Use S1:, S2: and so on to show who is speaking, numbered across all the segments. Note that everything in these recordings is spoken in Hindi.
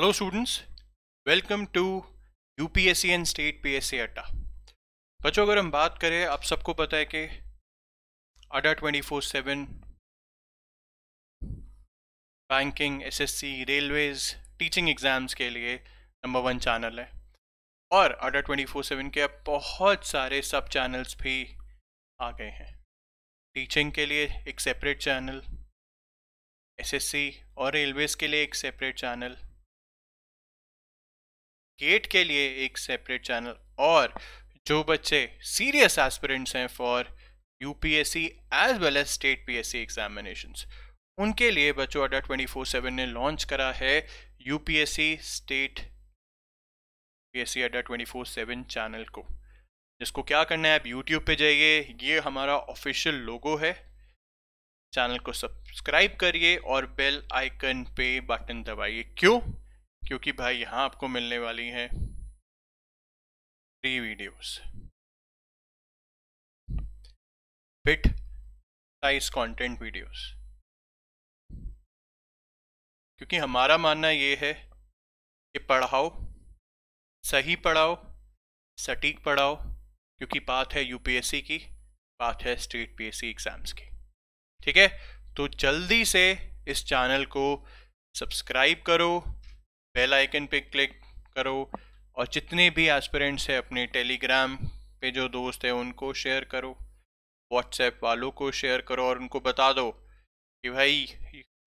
S1: Hello students, welcome and state P S C Adda बच्चों अगर हम बात करें आप सबको पता है कि Adda four seven banking SSC railways teaching exams के लिए नंबर वन चैनल है और अड्डा फोर सेवन के अब बहुत सारे सब चैनल्स भी आ गए हैं टीचिंग के लिए एक सेपरेट चैनल एसएससी और रेलवेज़ के लिए एक सेपरेट चैनल गेट के लिए एक सेपरेट चैनल और जो बच्चे सीरियस एस्पिरेंट्स हैं for UPSC as well as state PSC examination उनके लिए बच्चों अड्डा ट्वेंटी फोर सेवन ने लॉन्च करा है UPSC state PSC Adda twenty four seven channel को जिसको क्या करना है आप यूट्यूब पे जाइए ये हमारा ऑफिशियल लोगो है चैनल को सब्सक्राइब करिए और बेल आइकन पे बटन दबाइए क्यों क्योंकि भाई यहाँ आपको मिलने वाली हैं free videos fit size content videos क्योंकि हमारा मानना ये है कि पढ़ाओ सही पढ़ाओ सटीक पढ़ाओ क्योंकि बात है यूपीएससी की बात है स्टेट पीएससी एग्ज़ाम्स की ठीक है तो जल्दी से इस चैनल को सब्सक्राइब करो बेल आइकन पे क्लिक करो और जितने भी एस्पिरेंट्स हैं अपने टेलीग्राम पे जो दोस्त हैं उनको शेयर करो व्हाट्सएप वालों को शेयर करो और उनको बता दो कि भाई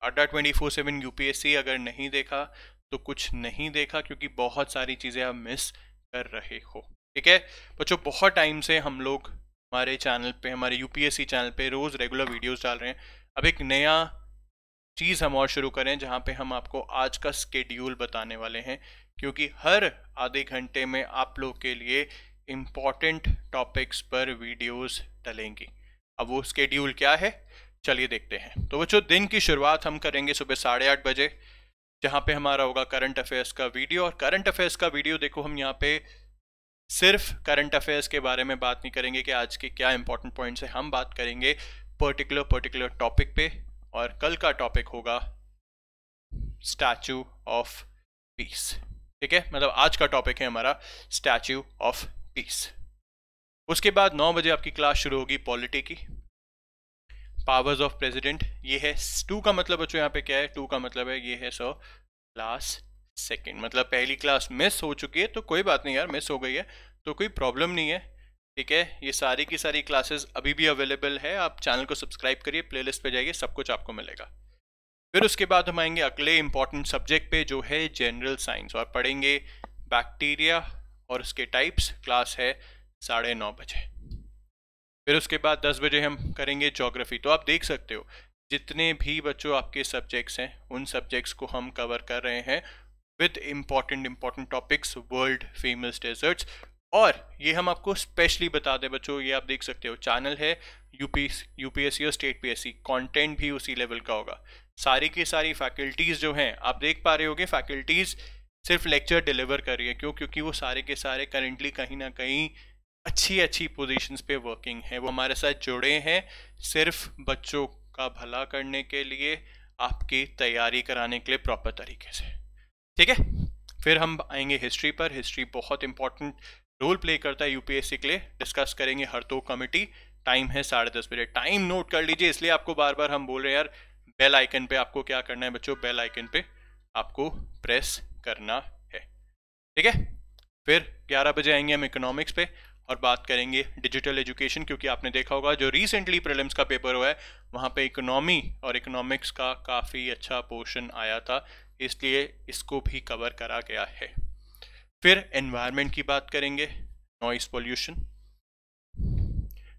S1: अड्डा ट्वेंटी फोर सेवन यू अगर नहीं देखा तो कुछ नहीं देखा क्योंकि बहुत सारी चीज़ें आप मिस कर रहे हो ठीक है बच्चों बहुत टाइम से हम लोग हमारे चैनल पे हमारे यू चैनल पे रोज़ रेगुलर वीडियोस डाल रहे हैं अब एक नया चीज़ हम और शुरू करें जहाँ पे हम आपको आज का स्केड्यूल बताने वाले हैं क्योंकि हर आधे घंटे में आप लोग के लिए इम्पॉर्टेंट टॉपिक्स पर वीडियोस डलेंगी अब वो स्केड्यूल क्या है चलिए देखते हैं तो बच्चों दिन की शुरुआत हम करेंगे सुबह साढ़े आठ बजे जहाँ पे हमारा होगा करंट अफेयर्स का वीडियो और करंट अफेयर्स का वीडियो देखो हम यहाँ पे सिर्फ करंट अफेयर्स के बारे में बात नहीं करेंगे कि आज के क्या इंपॉर्टेंट पॉइंट्स हैं हम बात करेंगे पर्टिकुलर पर्टिकुलर टॉपिक पे और कल का टॉपिक होगा स्टैचू ऑफ पीस ठीक है मतलब आज का टॉपिक है हमारा स्टैचू ऑफ पीस उसके बाद नौ बजे आपकी क्लास शुरू होगी पॉलिटी की पावर्स ऑफ प्रेसिडेंट ये है टू का मतलब बच्चों यहाँ पे क्या है टू का मतलब है ये है सो क्लास सेकेंड मतलब पहली क्लास मिस हो चुकी है तो कोई बात नहीं यार मिस हो गई है तो कोई प्रॉब्लम नहीं है ठीक है ये सारी की सारी क्लासेस अभी भी अवेलेबल है आप चैनल को सब्सक्राइब करिए प्लेलिस्ट पे जाइए सब कुछ आपको मिलेगा फिर उसके बाद हम आएंगे अगले इंपॉर्टेंट सब्जेक्ट पे जो है जनरल साइंस और पढ़ेंगे बैक्टीरिया और उसके टाइप्स क्लास है साढ़े नौ बजे फिर उसके बाद दस बजे हम करेंगे जोग्राफी तो आप देख सकते हो जितने भी बच्चों आपके सब्जेक्ट्स हैं उन सब्जेक्ट्स को हम कवर कर रहे हैं with important important topics world famous deserts और ये हम आपको स्पेशली बता दें बच्चों ये आप देख सकते हो चैनल है यूपी यूपीएससी और स्टेट पीएससी कंटेंट भी उसी लेवल का होगा सारी की सारी फैकल्टीज़ जो हैं आप देख पा रहे होगे फैकल्टीज़ सिर्फ लेक्चर डिलीवर कर रही है क्यों क्योंकि वो सारे के सारे करेंटली कहीं ना कहीं अच्छी अच्छी पोजीशंस पे वर्किंग है वो हमारे साथ जुड़े हैं सिर्फ बच्चों का भला करने के लिए आपकी तैयारी कराने के लिए प्रॉपर तरीके से ठीक है फिर हम आएंगे हिस्ट्री पर हिस्ट्री बहुत इंपॉर्टेंट रोल प्ले करता है यूपीएससी के लिए डिस्कस करेंगे हर तो कमेटी टाइम है साढ़े दस बजे टाइम नोट कर लीजिए इसलिए आपको बार बार हम बोल रहे हैं यार बेल आइकन पे आपको क्या करना है बच्चों बेल आइकन पे आपको प्रेस करना है ठीक है फिर 11 बजे आएंगे हम इकोनॉमिक्स पे और बात करेंगे डिजिटल एजुकेशन क्योंकि आपने देखा होगा जो रिसेंटली प्रीलिम्स का पेपर हुआ है वहाँ पे इकोनॉमी और इकोनॉमिक्स का काफ़ी अच्छा पोर्शन आया था इसलिए इसको भी कवर करा गया है फिर एनवायरनमेंट की बात करेंगे नॉइस पोल्यूशन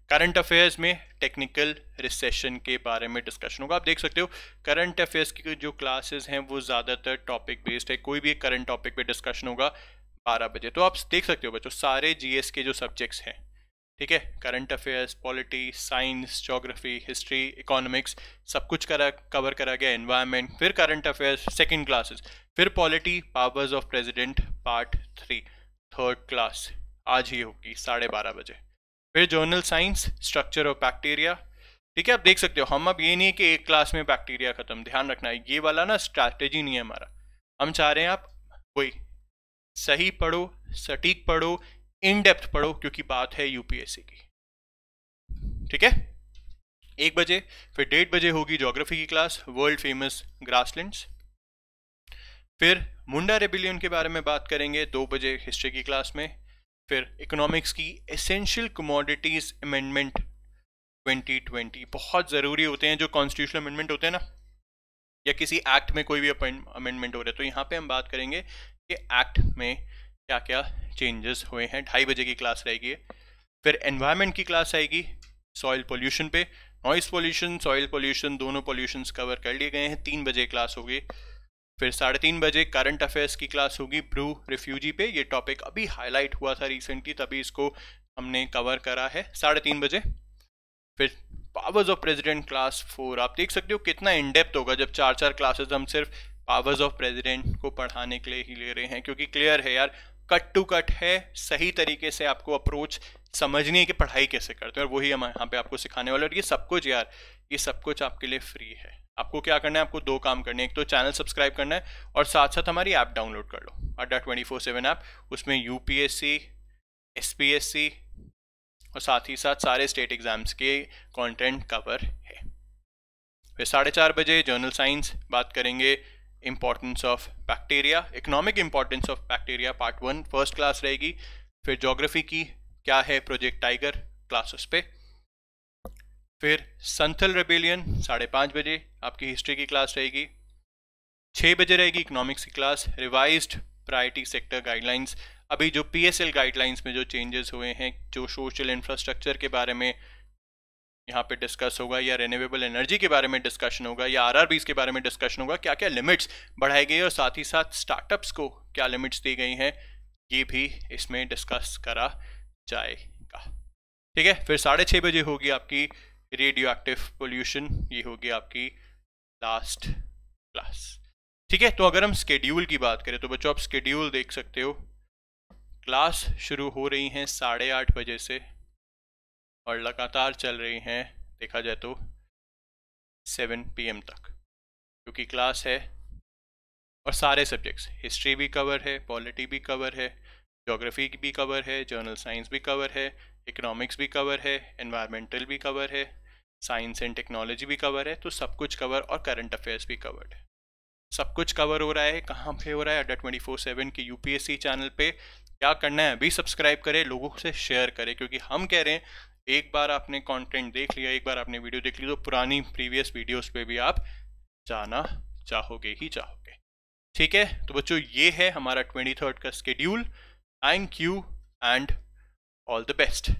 S1: करंट अफेयर्स में टेक्निकल रिसेशन के बारे में डिस्कशन होगा आप देख सकते हो करंट अफेयर्स की जो क्लासेस हैं वो ज़्यादातर टॉपिक बेस्ड है कोई भी करंट टॉपिक पे डिस्कशन होगा बारह बजे तो आप देख सकते हो बच्चों सारे जीएस के जो सब्जेक्ट्स हैं ठीक है current affairs polity science geography history economics सब कुछ करा कवर करा गया एनवायरनमेंट फिर करंट अफेयर्स सेकंड क्लासेस फिर polity powers of president part three third class आज ही होगी साढ़े बारह बजे फिर general science structure of bacteria ठीक है आप देख सकते हो हम अब ये नहीं है कि एक क्लास में बैक्टीरिया खत्म ध्यान रखना है ये वाला ना स्ट्रैटेजी नहीं है हमारा हम चाह रहे हैं आप कोई सही पढ़ो सटीक पढ़ो इन डेप्थ पढ़ो क्योंकि बात है यूपीएससी की ठीक है एक बजे फिर डेढ़ बजे होगी ज्योग्राफी की क्लास वर्ल्ड फेमस ग्रासलैंड्स फिर मुंडा रेबिलियन के बारे में बात करेंगे दो बजे हिस्ट्री की क्लास में फिर इकोनॉमिक्स की एसेंशियल कमोडिटीज अमेंडमेंट 2020 बहुत ज़रूरी होते हैं जो कॉन्स्टिट्यूशनल अमेंडमेंट होते हैं ना या किसी एक्ट में कोई भी अमेंडमेंट हो रहा है तो यहाँ पे हम बात करेंगे कि एक्ट में क्या क्या चेंजेस हुए हैं ढाई बजे की क्लास रहेगी फिर एनवायरमेंट की क्लास आएगी सॉइल पोल्यूशन पे नॉइस पोल्यूशन सॉइल पोल्यूशन दोनों पोल्यूशन कवर कर लिए गए हैं तीन बजे क्लास होगी फिर साढ़े तीन बजे करंट अफेयर्स की क्लास होगी ब्रू रिफ्यूजी पे ये टॉपिक अभी हाईलाइट हुआ था रिसेंटली तभी इसको हमने कवर करा है साढ़े तीन बजे फिर powers of president class four आप देख सकते हो कितना इनडेप्थ होगा जब चार चार क्लासेस हम सिर्फ पावर्स ऑफ प्रेसिडेंट को पढ़ाने के लिए ही ले रहे हैं क्योंकि क्लियर है यार कट टू कट है सही तरीके से आपको अप्रोच समझनी है कि पढ़ाई कैसे करते हैं और वही हम यहाँ पे आपको सिखाने वाले और ये सब कुछ यार ये सब कुछ आपके लिए फ्री है आपको क्या करना है आपको दो काम करने हैं एक तो चैनल सब्सक्राइब करना है और साथ साथ हमारी ऐप डाउनलोड कर लो Adda twenty four seven app उसमें U P S C S P S C और साथ ही साथ सारे स्टेट एग्जाम्स के कंटेंट कवर है फिर साढ़े चार बजे जर्नल साइंस बात करेंगे importance of bacteria economic importance of bacteria part one first class रहेगी फिर जोग्राफी की क्या है प्रोजेक्ट टाइगर क्लास उस पर फिर संथल रेबेलियन साढ़े पाँच बजे आपकी हिस्ट्री की क्लास रहेगी छः बजे रहेगी इकोनॉमिक्स की class revise priority sector guidelines अभी जो पी गाइडलाइंस में जो चेंजेस हुए हैं जो सोशल इंफ्रास्ट्रक्चर के बारे में यहाँ पे डिस्कस होगा या रेन्यूएबल एनर्जी के बारे में डिस्कशन होगा या आर के बारे में डिस्कशन होगा क्या क्या लिमिट्स बढ़ाई गई और साथ ही साथ स्टार्टअप्स को क्या लिमिट्स दी गई हैं ये भी इसमें डिस्कस करा जाएगा ठीक है फिर साढ़े छः बजे होगी आपकी रेडियो एक्टिव पोल्यूशन ये होगी आपकी लास्ट क्लास ठीक है तो अगर हम स्केड्यूल की बात करें तो बच्चों आप स्केड्यूल देख सकते हो क्लास शुरू हो रही हैं साढ़े आठ बजे से और लगातार चल रही हैं देखा जाए तो 7 पीएम तक क्योंकि क्लास है और सारे सब्जेक्ट्स हिस्ट्री भी कवर है पॉलिटी भी कवर है जोग्राफी भी कवर है जर्नल साइंस भी कवर है इकोनॉमिक्स भी कवर है इन्वायरमेंटल भी कवर है साइंस एंड टेक्नोलॉजी भी कवर है तो सब कुछ कवर और करंट अफेयर्स भी कवर्ड है सब कुछ कवर हो रहा है कहाँ पे हो रहा है अड्डा ट्वेंटी फोर सेवन की यूपीएससी चैनल पे क्या करना है अभी सब्सक्राइब करें लोगों से शेयर करें क्योंकि हम कह रहे हैं एक बार आपने कंटेंट देख लिया एक बार आपने वीडियो देख ली तो पुरानी प्रीवियस वीडियोस पे भी आप जाना चाहोगे ही चाहोगे ठीक है तो बच्चों ये है हमारा ट्वेंटी थर्ड का schedule thank you and all the best